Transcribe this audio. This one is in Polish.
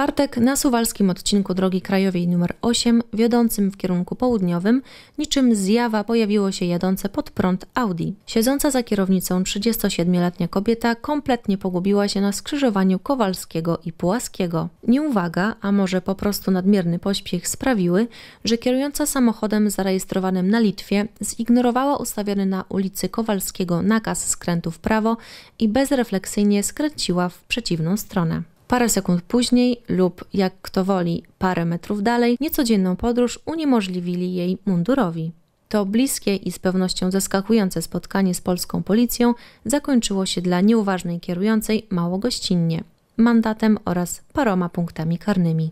czwartek na suwalskim odcinku drogi krajowej nr 8 wiodącym w kierunku południowym niczym zjawa pojawiło się jadące pod prąd Audi. Siedząca za kierownicą 37-letnia kobieta kompletnie pogubiła się na skrzyżowaniu Kowalskiego i Pułaskiego. Nieuwaga, a może po prostu nadmierny pośpiech sprawiły, że kierująca samochodem zarejestrowanym na Litwie zignorowała ustawiony na ulicy Kowalskiego nakaz skrętu w prawo i bezrefleksyjnie skręciła w przeciwną stronę. Parę sekund później lub, jak kto woli, parę metrów dalej, niecodzienną podróż uniemożliwili jej mundurowi. To bliskie i z pewnością zaskakujące spotkanie z polską policją zakończyło się dla nieuważnej kierującej mało gościnnie, mandatem oraz paroma punktami karnymi.